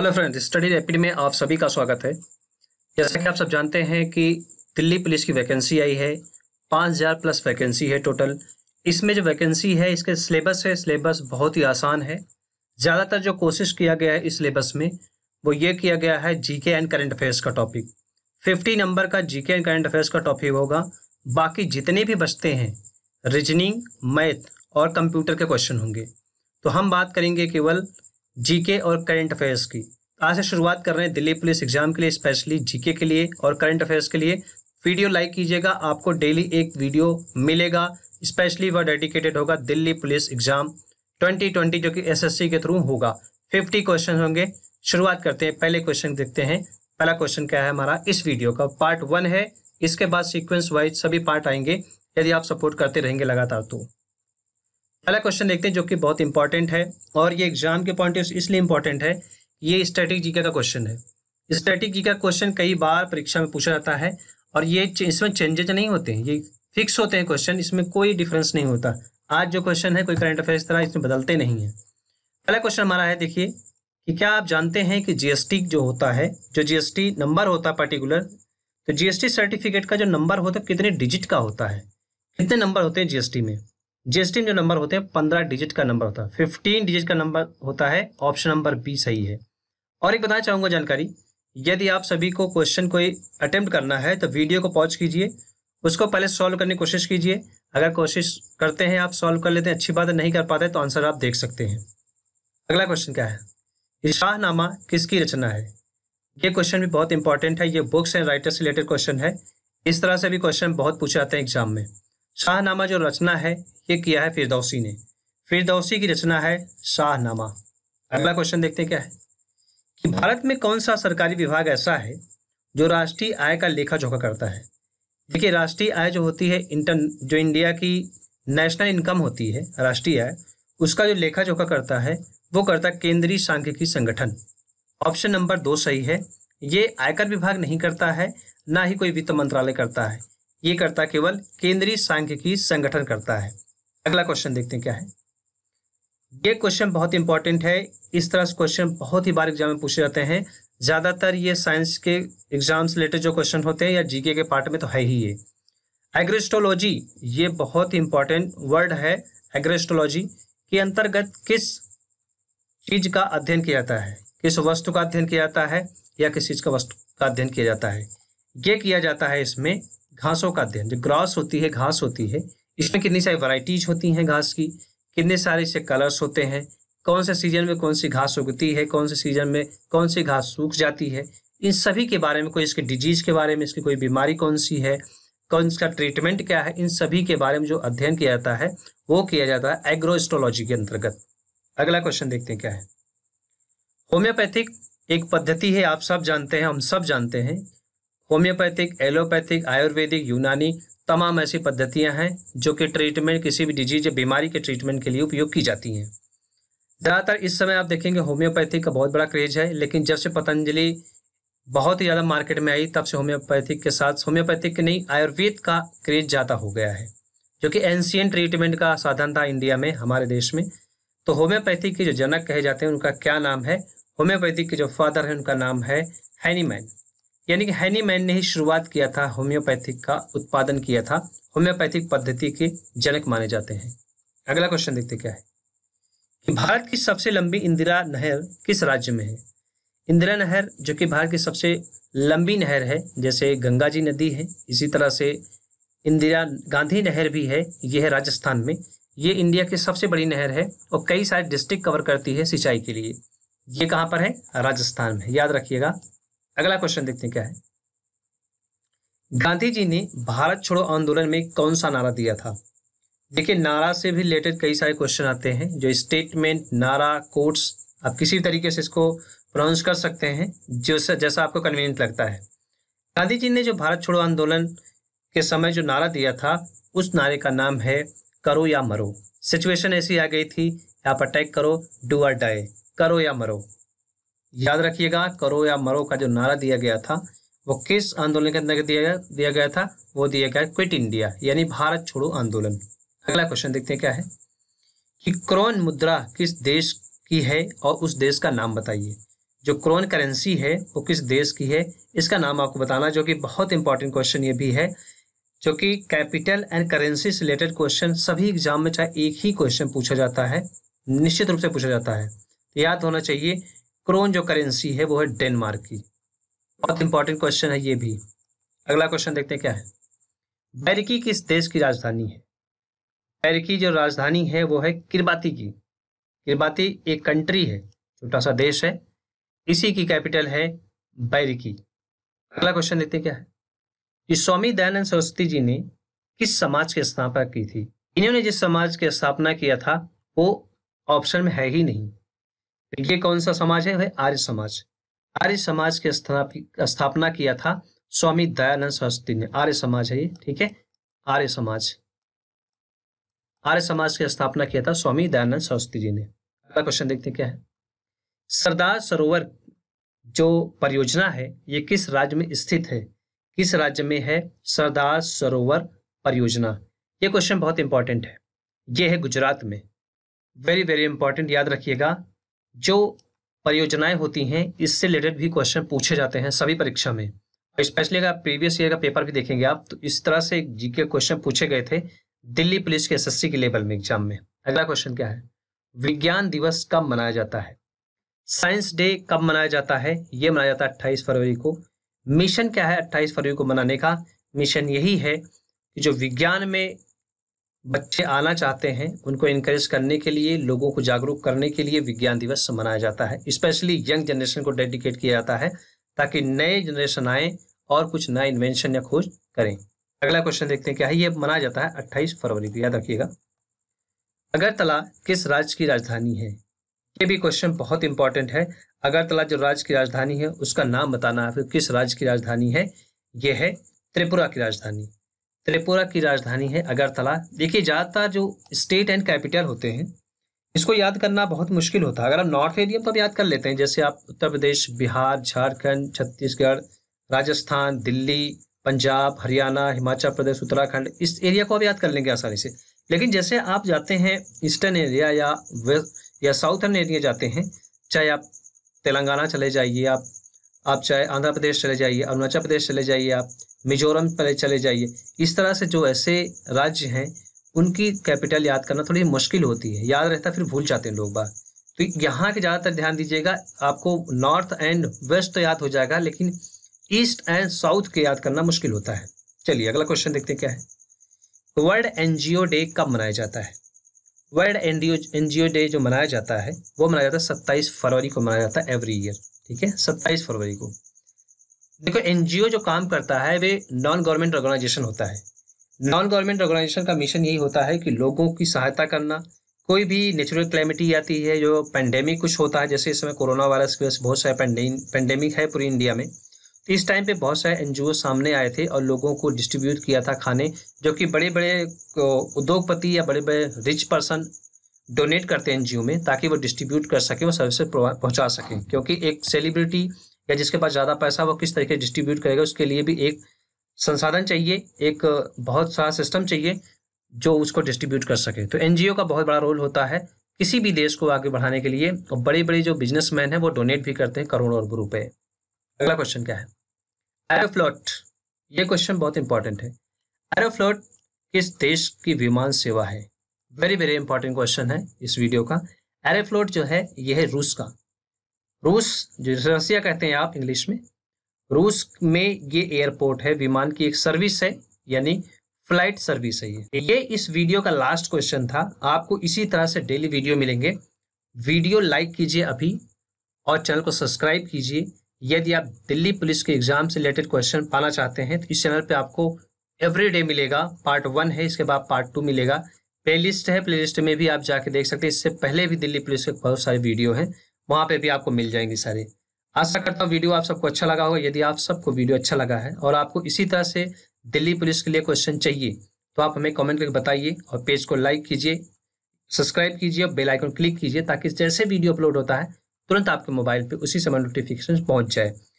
hello friends study rapid में आप सभी का स्वागत है जैसा कि आप सब जानते हैं कि दिल्ली पुलिस की वैकेंसी आई है पाँच हज़ार प्लस वैकेंसी है टोटल इसमें जो वैकेंसी है इसके सिलेबस है सिलेबस बहुत ही आसान है ज़्यादातर जो कोशिश किया गया है इस सिलेबस में वो ये किया गया है के एंड करेंट अफेयर्स का टॉपिक फिफ्टी नंबर का के एंड करेंट अफेयर्स का टॉपिक होगा बाकी जितने भी बचते हैं रीजनिंग मैथ और कंप्यूटर के क्वेश्चन होंगे तो हम बात करेंगे केवल जीके और करंट अफेयर्स की आज से शुरुआत कर रहे हैं दिल्ली पुलिस एग्जाम के लिए स्पेशली जीके के लिए और करंट अफेयर्स के लिए वीडियो लाइक कीजिएगा आपको डेली एक वीडियो मिलेगा स्पेशली वह डेडिकेटेड होगा दिल्ली पुलिस एग्जाम 2020 जो कि एसएससी के थ्रू होगा 50 क्वेश्चन होंगे शुरुआत करते हैं पहले क्वेश्चन देखते हैं पहला क्वेश्चन क्या है हमारा इस वीडियो का पार्ट वन है इसके बाद सीक्वेंस वाइज सभी पार्ट आएंगे यदि आप सपोर्ट करते रहेंगे लगातार तो अगला क्वेश्चन देखते हैं जो कि बहुत इंपॉर्टेंट है और ये एग्जाम के पॉइंट इसलिए इंपॉर्टेंट है ये स्टैटिक जीके का क्वेश्चन तो है स्टैटिक जीके का क्वेश्चन कई बार परीक्षा में पूछा जाता है और ये इसमें चेंजेज नहीं होते हैं ये फिक्स होते हैं क्वेश्चन इसमें कोई डिफरेंस नहीं होता आज जो क्वेश्चन है कोई करंट अफेयर्स तरह इसमें बदलते नहीं है पहला क्वेश्चन हमारा है देखिए कि क्या आप जानते हैं कि जीएसटी जो होता है जो जीएसटी नंबर होता है पर्टिकुलर तो जीएसटी सर्टिफिकेट का जो नंबर होता है कितने डिजिट का होता है कितने नंबर होते हैं जीएसटी में जीएसटी जो नंबर होते हैं पंद्रह डिजिट का नंबर होता है फिफ्टीन डिजिट का नंबर होता है ऑप्शन नंबर बी सही है और एक बताना चाहूँगा जानकारी यदि आप सभी को क्वेश्चन कोई अटेम्प्ट करना है तो वीडियो को पॉज कीजिए उसको पहले सॉल्व करने की कोशिश कीजिए अगर कोशिश करते हैं आप सॉल्व कर लेते हैं अच्छी बात है नहीं कर पाते तो आंसर आप देख सकते हैं अगला क्वेश्चन क्या है शाहनामा किसकी रचना है ये क्वेश्चन भी बहुत इंपॉर्टेंट है ये बुक्स एंड राइटर्स से रिलेटेड क्वेश्चन है इस तरह से भी क्वेश्चन बहुत पूछे जाते हैं एग्जाम में शाहनामा जो रचना है ये किया है फिरदौसी ने फिरदौसी की रचना है शाहनामा अगला क्वेश्चन देखते हैं क्या है कि भारत में कौन सा सरकारी विभाग ऐसा है जो राष्ट्रीय आय का लेखा जोखा करता है देखिए राष्ट्रीय आय जो होती है इंटर जो इंडिया की नेशनल इनकम होती है राष्ट्रीय आय उसका जो लेखा जोखा करता है वो करता है केंद्रीय सांख्यिकी संगठन ऑप्शन नंबर दो सही है ये आयकर विभाग नहीं करता है ना ही कोई वित्त मंत्रालय करता है ये करता केवल केंद्रीय सांख्यिकी संगठन करता है अगला क्वेश्चन देखते हैं क्या है ये क्वेश्चन बहुत इंपॉर्टेंट है इस तरह से क्वेश्चन बहुत ही बार एग्जाम में पूछे जाते हैं ज़्यादातर ये साइंस के एग्जाम से रिलेटेड जो क्वेश्चन होते हैं या जीके के पार्ट में तो है ही ये एग्रेस्ट्रोलॉजी ये बहुत इंपॉर्टेंट वर्ड है एग्रेस्ट्रोलॉजी के अंतर्गत किस चीज का अध्ययन किया जाता है किस वस्तु का अध्ययन किया जाता है या किस चीज का वस्तु का अध्ययन किया जाता है ये किया जाता है इसमें घासों का अध्ययन जो ग्रास होती है घास होती है इसमें कितनी सारी वराइटीज होती हैं घास की कितने सारे इससे कलर्स होते हैं कौन से सीजन में कौन सी घास उगती है कौन से सीजन में कौन सी घास सूख जाती है इन सभी के बारे में कोई इसके डिजीज के बारे में इसकी कोई बीमारी कौन सी है कौन इसका ट्रीटमेंट क्या है इन सभी के बारे में जो अध्ययन किया जाता है वो किया जाता है एग्रोस्टोलॉजी के अंतर्गत अगला क्वेश्चन देखते हैं क्या है होम्योपैथिक एक पद्धति है आप सब जानते हैं हम सब जानते हैं होम्योपैथिक एलोपैथिक आयुर्वेदिक यूनानी तमाम ऐसी पद्धतियां हैं जो कि ट्रीटमेंट किसी भी डिजीज या बीमारी के ट्रीटमेंट के लिए उपयोग की जाती हैं ज़्यादातर इस समय आप देखेंगे होम्योपैथिक का बहुत बड़ा क्रेज है लेकिन जब से पतंजलि बहुत ही ज़्यादा मार्केट में आई तब से होम्योपैथिक के साथ होम्योपैथिक के नहीं आयुर्वेद का क्रेज ज़्यादा हो गया है जो कि एनशियन ट्रीटमेंट का साधन था इंडिया में हमारे देश में तो होम्योपैथी के जो जनक कहे जाते हैं उनका क्या नाम है होम्योपैथिक के जो फादर हैं उनका नाम है हैनीमैन यानी कि हैनीमैन ने ही शुरुआत किया था होम्योपैथिक का उत्पादन किया था होम्योपैथिक पद्धति के जनक माने जाते हैं अगला क्वेश्चन देखते क्या है कि भारत की सबसे लंबी इंदिरा नहर किस राज्य में है इंदिरा नहर जो कि भारत की सबसे लंबी नहर है जैसे गंगा जी नदी है इसी तरह से इंदिरा गांधी नहर भी है यह है राजस्थान में ये इंडिया की सबसे बड़ी नहर है और कई सारे डिस्ट्रिक्ट कवर करती है सिंचाई के लिए ये कहाँ पर है राजस्थान में याद रखिएगा अगला क्वेश्चन देखते हैं क्या है गांधी जी ने भारत छोड़ो आंदोलन में कौन सा नारा दिया था देखिए नारा से भी रिलेटेड कई सारे क्वेश्चन आते हैं जो स्टेटमेंट नारा कोट्स आप किसी भी तरीके से इसको प्रोनाउंस कर सकते हैं जो जैसा आपको कन्वीनियंट लगता है गांधी जी ने जो भारत छोड़ो आंदोलन के समय जो नारा दिया था उस नारे का नाम है करो या मरो सिचुएशन ऐसी आ गई थी आप अटैक करो डू आर डाई करो या मरो याद रखिएगा करो या मरो का जो नारा दिया गया था वो किस आंदोलन के अंतर्गत दिया दिया गया था वो दिया गया क्विट इंडिया यानी भारत छोड़ो आंदोलन अगला क्वेश्चन देखते हैं क्या है कि क्रोन मुद्रा किस देश की है और उस देश का नाम बताइए जो क्रोन करेंसी है वो किस देश की है इसका नाम आपको बताना जो कि बहुत इंपॉर्टेंट क्वेश्चन ये भी है जो कि कैपिटल एंड करेंसी से रिलेटेड क्वेश्चन सभी एग्जाम में चाहे एक ही क्वेश्चन पूछा जाता है निश्चित रूप से पूछा जाता है याद होना चाहिए क्रोन जो करेंसी है वो है डेनमार्क की बहुत इंपॉर्टेंट क्वेश्चन है ये भी अगला क्वेश्चन देखते हैं क्या है बैरिकी किस देश की राजधानी है बैरिकी जो राजधानी है वो है किरबाती की किरबाती एक कंट्री है छोटा सा देश है इसी की कैपिटल है बैरिकी अगला क्वेश्चन देखते हैं क्या है कि स्वामी दयानंद सरस्वती जी ने किस समाज की स्थापना की थी इन्होंने जिस समाज की स्थापना किया था वो ऑप्शन में है ही नहीं तो ये कौन सा समाज है वह आर्य समाज आर्य समाज की स्थापना किया था स्वामी दयानंद सरस्वती ने आर्य समाज है ये ठीक है आर्य समाज आर्य समाज की स्थापना किया था स्वामी दयानंद सरस्वती जी ने अगला क्वेश्चन देखते क्या है सरदार सरोवर जो परियोजना है ये किस राज्य में स्थित है किस राज्य में है सरदार सरोवर परियोजना ये क्वेश्चन बहुत इंपॉर्टेंट है ये है गुजरात में वेरी वेरी इंपॉर्टेंट याद रखिएगा जो परियोजनाएं होती हैं इससे रिलेटेड भी क्वेश्चन पूछे जाते हैं सभी परीक्षा में स्पेशली अगर प्रीवियस ईयर का पेपर भी देखेंगे आप तो इस तरह से जीके क्वेश्चन पूछे गए थे दिल्ली पुलिस के एस के लेवल में एग्जाम में अगला क्वेश्चन क्या है विज्ञान दिवस कब मनाया जाता है साइंस डे कब मनाया जाता है ये मनाया जाता है अट्ठाईस फरवरी को मिशन क्या है अट्ठाईस फरवरी को मनाने का मिशन यही है कि जो विज्ञान में बच्चे आना चाहते हैं उनको इनकरेज करने के लिए लोगों को जागरूक करने के लिए विज्ञान दिवस मनाया जाता है स्पेशली यंग जनरेशन को डेडिकेट किया जाता है ताकि नए जनरेशन आए और कुछ नया इन्वेंशन या खोज करें अगला क्वेश्चन देखते हैं क्या है ये मनाया जाता है 28 फरवरी को याद रखिएगा अगरतला किस राज्य की राजधानी है ये भी क्वेश्चन बहुत इंपॉर्टेंट है अगरतला जो राज्य की राजधानी है उसका नाम बताना है किस राज्य की राजधानी है यह है त्रिपुरा की राजधानी त्रिपुरा की राजधानी है अगरतला देखिए ज़्यादातर जो स्टेट एंड कैपिटल होते हैं इसको याद करना बहुत मुश्किल होता है अगर आप नॉर्थ एरिया तो हम याद कर लेते हैं जैसे आप उत्तर प्रदेश बिहार झारखंड छत्तीसगढ़ राजस्थान दिल्ली पंजाब हरियाणा हिमाचल प्रदेश उत्तराखंड इस एरिया को आप याद कर लेंगे आसानी से लेकिन जैसे आप जाते हैं ईस्टर्न एरिया या या साउथर्न एरिया जाते हैं चाहे आप तेलंगाना चले जाइए आप आप चाहे आंध्र प्रदेश चले जाइए अरुणाचल प्रदेश चले जाइए आप मिजोरम पहले चले जाइए इस तरह से जो ऐसे राज्य हैं उनकी कैपिटल याद करना थोड़ी मुश्किल होती है याद रहता फिर भूल जाते हैं लोग बात तो यहाँ के ज़्यादातर ध्यान दीजिएगा आपको नॉर्थ एंड वेस्ट तो याद हो जाएगा लेकिन ईस्ट एंड साउथ के याद करना मुश्किल होता है चलिए अगला क्वेश्चन देखते हैं क्या है वर्ल्ड एनजीओ डे कब मनाया जाता है वर्ल्ड एनजीओ एनजीओ डे जो मनाया जाता है वो मनाया जाता है सत्ताईस फरवरी को मनाया जाता है एवरी ईयर ठीक है सत्ताईस फरवरी को देखो एनजीओ जो काम करता है वे नॉन गवर्नमेंट ऑर्गेनाइजेशन होता है नॉन गवर्नमेंट ऑर्गेनाइजेशन का मिशन यही होता है कि लोगों की सहायता करना कोई भी नेचुरल क्लैमिटी आती है जो पैंडेमिक कुछ होता है जैसे इस समय कोरोना वायरस की वजह से बहुत सारे पैंडेमिक है पूरी इंडिया में तो इस टाइम पे बहुत सारे एन सामने आए थे और लोगों को डिस्ट्रीब्यूट किया था खाने जो कि बड़े बड़े उद्योगपति या बड़े बड़े रिच पर्सन डोनेट करते हैं एन में ताकि वो डिस्ट्रीब्यूट कर सकें वो सर्विस पहुँचा सकें क्योंकि एक सेलिब्रिटी या जिसके पास ज़्यादा पैसा वो किस तरीके डिस्ट्रीब्यूट करेगा उसके लिए भी एक संसाधन चाहिए एक बहुत सारा सिस्टम चाहिए जो उसको डिस्ट्रीब्यूट कर सके तो एन का बहुत बड़ा रोल होता है किसी भी देश को आगे बढ़ाने के लिए और बड़े बड़े जो बिजनेसमैन हैं वो डोनेट भी करते हैं करोड़ों अरबों रुपए अगला क्वेश्चन क्या है एरोफ्लोट ये क्वेश्चन बहुत इंपॉर्टेंट है एरोफ्लोट किस देश की विमान सेवा है वेरी वेरी इंपॉर्टेंट क्वेश्चन है इस वीडियो का एरोफ्लोट जो है यह है रूस का रूस जो रसिया कहते हैं आप इंग्लिश में रूस में ये एयरपोर्ट है विमान की एक सर्विस है यानी फ्लाइट सर्विस है ये ये इस वीडियो का लास्ट क्वेश्चन था आपको इसी तरह से डेली वीडियो मिलेंगे वीडियो लाइक कीजिए अभी और चैनल को सब्सक्राइब कीजिए यदि आप दिल्ली पुलिस के एग्जाम से रिलेटेड क्वेश्चन पाना चाहते हैं तो इस चैनल पे आपको एवरी डे मिलेगा पार्ट वन है इसके बाद पार्ट टू मिलेगा प्लेलिस्ट है प्लेलिस्ट में भी आप जाके देख सकते हैं इससे पहले भी दिल्ली पुलिस के बहुत सारे वीडियो हैं वहाँ पे भी आपको मिल जाएंगी सारी आशा करता हूँ वीडियो आप सबको अच्छा लगा होगा यदि आप सबको वीडियो अच्छा लगा है और आपको इसी तरह से दिल्ली पुलिस के लिए क्वेश्चन चाहिए तो आप हमें कमेंट करके बताइए और पेज को लाइक कीजिए सब्सक्राइब कीजिए और बेलाइकन क्लिक कीजिए ताकि जैसे वीडियो अपलोड होता है तुरंत आपके मोबाइल पर उसी समय नोटिफिकेशन पहुँच जाए